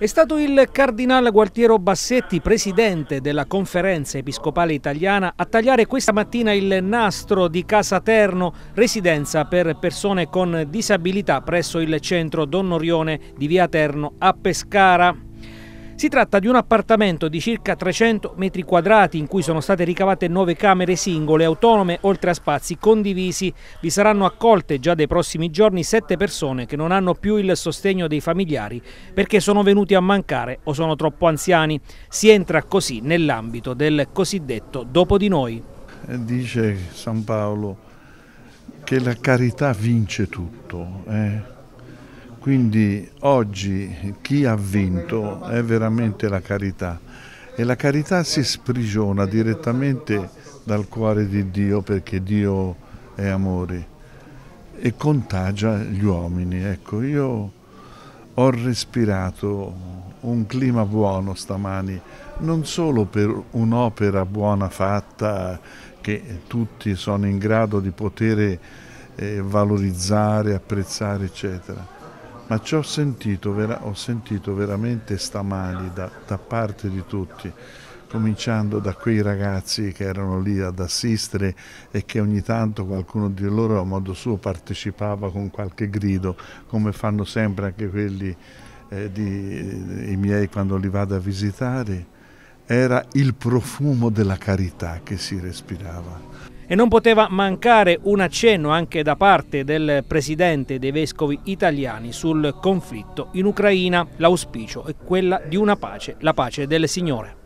È stato il cardinale Gualtiero Bassetti, presidente della conferenza episcopale italiana, a tagliare questa mattina il nastro di Casa Terno, residenza per persone con disabilità presso il centro Don Orione di Via Terno a Pescara. Si tratta di un appartamento di circa 300 metri quadrati in cui sono state ricavate nove camere singole autonome oltre a spazi condivisi. Vi saranno accolte già dai prossimi giorni sette persone che non hanno più il sostegno dei familiari perché sono venuti a mancare o sono troppo anziani. Si entra così nell'ambito del cosiddetto dopo di noi. Eh, dice San Paolo che la carità vince tutto. Eh? Quindi oggi chi ha vinto è veramente la carità e la carità si sprigiona direttamente dal cuore di Dio perché Dio è amore e contagia gli uomini. Ecco, io ho respirato un clima buono stamani, non solo per un'opera buona fatta che tutti sono in grado di poter eh, valorizzare, apprezzare, eccetera ma ci ho sentito, vera, ho sentito veramente stamani da, da parte di tutti cominciando da quei ragazzi che erano lì ad assistere e che ogni tanto qualcuno di loro a modo suo partecipava con qualche grido, come fanno sempre anche quelli eh, di, eh, i miei quando li vado a visitare era il profumo della carità che si respirava. E non poteva mancare un accenno anche da parte del presidente dei vescovi italiani sul conflitto in Ucraina. L'auspicio è quella di una pace, la pace del Signore.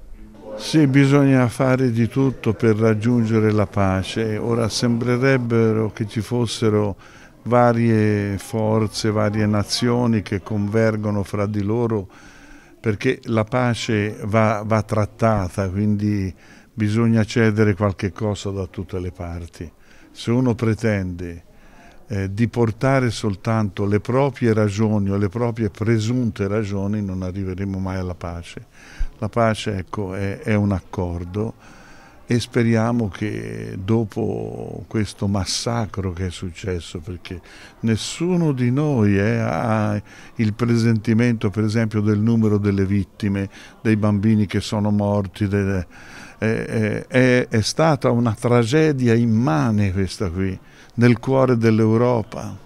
Sì, bisogna fare di tutto per raggiungere la pace. Ora sembrerebbero che ci fossero varie forze, varie nazioni che convergono fra di loro perché la pace va, va trattata, quindi bisogna cedere qualche cosa da tutte le parti. Se uno pretende eh, di portare soltanto le proprie ragioni o le proprie presunte ragioni non arriveremo mai alla pace. La pace ecco, è, è un accordo e speriamo che dopo questo massacro che è successo, perché nessuno di noi eh, ha il presentimento per esempio del numero delle vittime, dei bambini che sono morti, delle, eh, eh, è stata una tragedia immane questa qui, nel cuore dell'Europa.